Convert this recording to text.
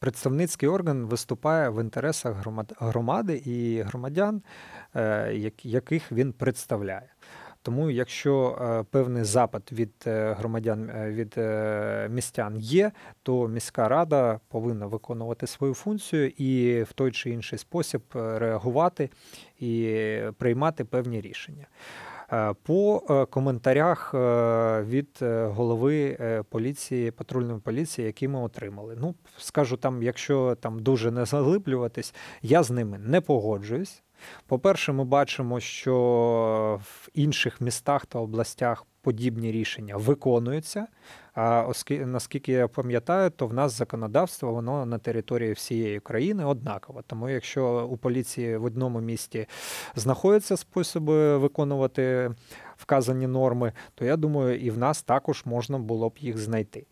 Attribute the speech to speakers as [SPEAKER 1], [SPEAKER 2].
[SPEAKER 1] Представницький орган виступає в інтересах громади і громадян, е, яких він представляє. Тому, якщо е, певний запит від е, громадян від містян є, то міська рада повинна виконувати свою функцію і в той чи інший спосіб реагувати і приймати певні рішення. Е, по е, коментарях е, від голови поліції, патрульної поліції, які ми отримали. Ну, скажу там, якщо там дуже не заглиблюватись, я з ними не погоджуюсь. По-перше, ми бачимо, що в інших містах та областях подібні рішення виконуються. А оскільки наскільки я пам'ятаю, то в нас законодавство воно на території всієї країни однаково. Тому якщо у поліції в одному місті знаходяться способи виконувати вказані норми, то я думаю, і в нас також можна було б їх знайти.